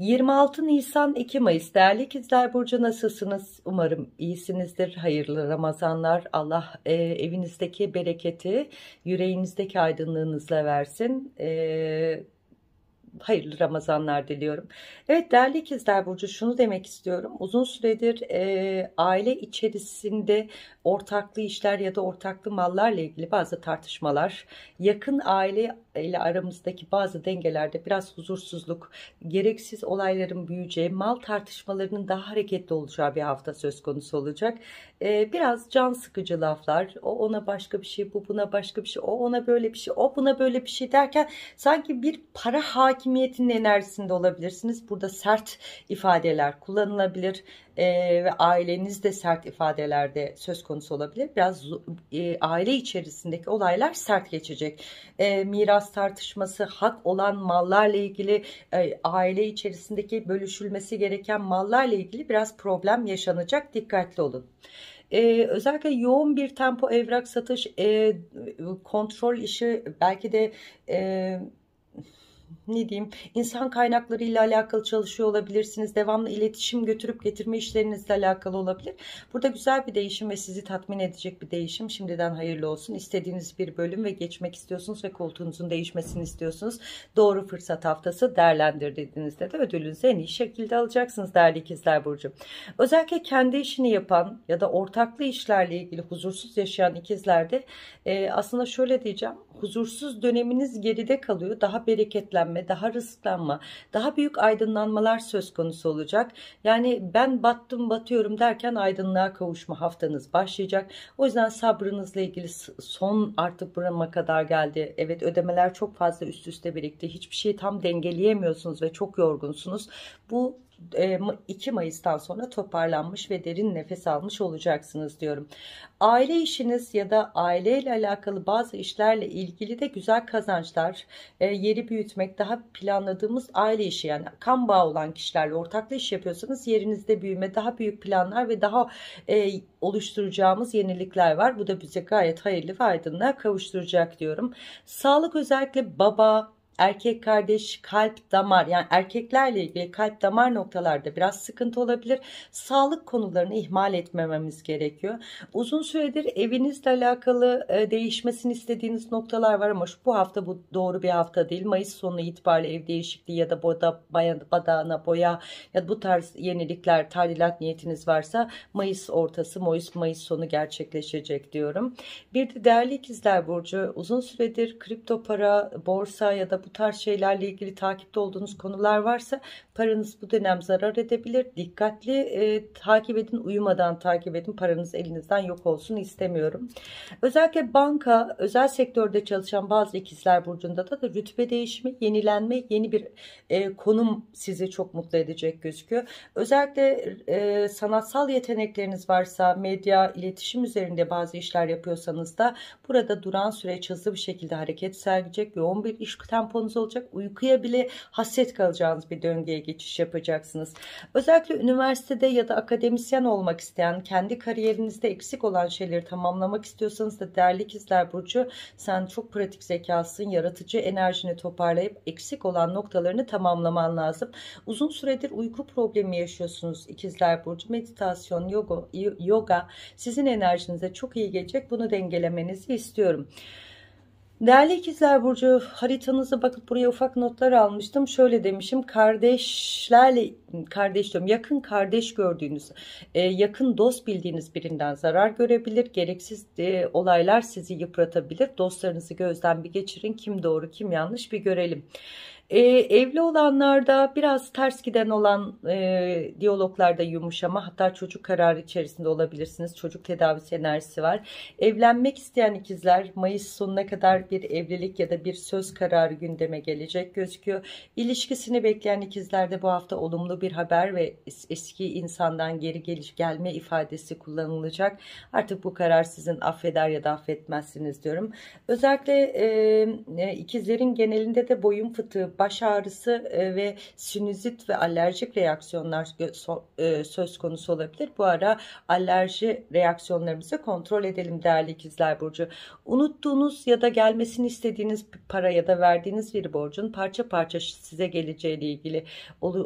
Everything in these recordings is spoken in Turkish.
26 Nisan 2 Mayıs değerli ikizler burcu nasılsınız? Umarım iyisinizdir. Hayırlı Ramazanlar. Allah e, evinizdeki bereketi yüreğinizdeki aydınlığınızla versin. E, hayırlı Ramazanlar diliyorum. Evet değerli ikizler Burcu şunu demek istiyorum. Uzun süredir e, aile içerisinde ortaklı işler ya da ortaklı mallarla ilgili bazı tartışmalar, yakın aile ile aramızdaki bazı dengelerde biraz huzursuzluk, gereksiz olayların büyüyeceği, mal tartışmalarının daha hareketli olacağı bir hafta söz konusu olacak. E, biraz can sıkıcı laflar, o ona başka bir şey, bu buna başka bir şey, o ona böyle bir şey, o buna böyle bir şey derken sanki bir para hakim hakimiyetinin enerjisinde olabilirsiniz. Burada sert ifadeler kullanılabilir e, ve ailenizde sert ifadelerde söz konusu olabilir. Biraz e, aile içerisindeki olaylar sert geçecek. E, miras tartışması, hak olan mallarla ilgili, e, aile içerisindeki bölüşülmesi gereken mallarla ilgili biraz problem yaşanacak. Dikkatli olun ee, özellikle yoğun bir tempo evrak satış e, kontrol işi belki de e, ne diyeyim insan kaynakları ile alakalı çalışıyor olabilirsiniz. Devamlı iletişim götürüp getirme işlerinizle alakalı olabilir. Burada güzel bir değişim ve sizi tatmin edecek bir değişim. Şimdiden hayırlı olsun. İstediğiniz bir bölüm ve geçmek istiyorsunuz ve koltuğunuzun değişmesini istiyorsunuz. Doğru fırsat haftası değerlendir dediğinizde de ödülünüzü en iyi şekilde alacaksınız değerli ikizler Burcu. Özellikle kendi işini yapan ya da ortaklı işlerle ilgili huzursuz yaşayan ikizlerde e, aslında şöyle diyeceğim. Huzursuz döneminiz geride kalıyor. Daha bereketli beslenme, daha rızıklanma, daha büyük aydınlanmalar söz konusu olacak. Yani ben battım batıyorum derken aydınlığa kavuşma haftanız başlayacak. O yüzden sabrınızla ilgili son artık burama kadar geldi. Evet ödemeler çok fazla üst üste birikti. Hiçbir şeyi tam dengeleyemiyorsunuz ve çok yorgunsunuz. Bu 2 e, Mayıs'tan sonra toparlanmış ve derin nefes almış olacaksınız diyorum. Aile işiniz ya da aileyle alakalı bazı işlerle ilgili de güzel kazançlar, e, yeri büyütmek, daha planladığımız aile işi yani kan bağı olan kişilerle ortaklı iş yapıyorsanız yerinizde büyüme, daha büyük planlar ve daha e, oluşturacağımız yenilikler var. Bu da bize gayet hayırlı ve aydınlığa kavuşturacak diyorum. Sağlık özellikle baba, erkek kardeş, kalp, damar yani erkeklerle ilgili kalp damar noktalarda biraz sıkıntı olabilir. Sağlık konularını ihmal etmememiz gerekiyor. Uzun süredir evinizle alakalı e, değişmesini istediğiniz noktalar var ama şu, bu hafta bu doğru bir hafta değil. Mayıs sonu itibariyle ev değişikliği ya da boda, badana boya ya da bu tarz yenilikler, tadilat niyetiniz varsa Mayıs ortası, Mayıs, Mayıs sonu gerçekleşecek diyorum. Bir de değerli ikizler Burcu uzun süredir kripto para, borsa ya da bu bu tarz şeylerle ilgili takipte olduğunuz konular varsa paranız bu dönem zarar edebilir. Dikkatli e, takip edin, uyumadan takip edin. Paranız elinizden yok olsun istemiyorum. Özellikle banka, özel sektörde çalışan bazı ikizler burcunda da, da rütbe değişimi, yenilenme, yeni bir e, konum sizi çok mutlu edecek gözüküyor. Özellikle e, sanatsal yetenekleriniz varsa, medya, iletişim üzerinde bazı işler yapıyorsanız da burada duran süreç hızlı bir şekilde hareket sergileyecek. Yoğun bir iş tempo temponuz olacak. Uykuya bile hasret kalacağınız bir döngüye geçiş yapacaksınız. Özellikle üniversitede ya da akademisyen olmak isteyen, kendi kariyerinizde eksik olan şeyleri tamamlamak istiyorsanız da değerli ikizler Burcu sen çok pratik zekasın, yaratıcı enerjini toparlayıp eksik olan noktalarını tamamlaman lazım. Uzun süredir uyku problemi yaşıyorsunuz ikizler Burcu. Meditasyon, yoga, yoga sizin enerjinize çok iyi gelecek. Bunu dengelemenizi istiyorum. Değerli ikizler Burcu haritanızı bakıp buraya ufak notlar almıştım. Şöyle demişim kardeşlerle kardeş diyorum yakın kardeş gördüğünüz e, yakın dost bildiğiniz birinden zarar görebilir. Gereksiz e, olaylar sizi yıpratabilir. Dostlarınızı gözden bir geçirin kim doğru kim yanlış bir görelim. Ee, evli olanlarda biraz ters giden olan e, diyaloglarda yumuşama hatta çocuk kararı içerisinde olabilirsiniz. Çocuk tedavisi enerjisi var. Evlenmek isteyen ikizler Mayıs sonuna kadar bir evlilik ya da bir söz kararı gündeme gelecek gözüküyor. İlişkisini bekleyen ikizlerde bu hafta olumlu bir haber ve eski insandan geri geliş gelme ifadesi kullanılacak. Artık bu karar sizin affeder ya da affetmezsiniz diyorum. Özellikle e, e, ikizlerin genelinde de boyun fıtığı baş ağrısı e, ve sinüzit ve alerjik reaksiyonlar e, söz konusu olabilir. Bu ara alerji reaksiyonlarımızı kontrol edelim değerli ikizler Burcu. Unuttuğunuz ya da gelmesini istediğiniz para ya da verdiğiniz bir borcun parça parça size geleceğiyle ilgili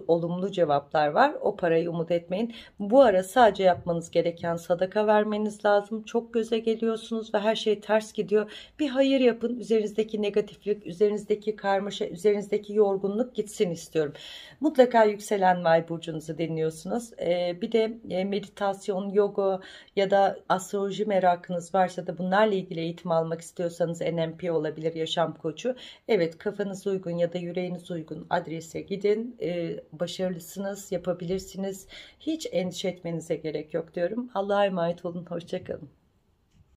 olumlu cevaplar var. O parayı umut etmeyin. Bu ara sadece yapmanız gereken sadaka vermeniz lazım. Çok göze geliyorsunuz ve her şey ters gidiyor. Bir hayır yapın. Üzerinizdeki negatiflik, üzerinizdeki karmaşa, üzerinizdeki üzerimdeki yorgunluk gitsin istiyorum. Mutlaka yükselen ay burcunuzu dinliyorsunuz. E, bir de e, meditasyon, yoga ya da astroloji merakınız varsa da bunlarla ilgili eğitim almak istiyorsanız NMP olabilir yaşam koçu. Evet kafanız uygun ya da yüreğiniz uygun adrese gidin. E, başarılısınız, yapabilirsiniz. Hiç endişe etmenize gerek yok diyorum. Allah'a emanet olun. Hoşçakalın.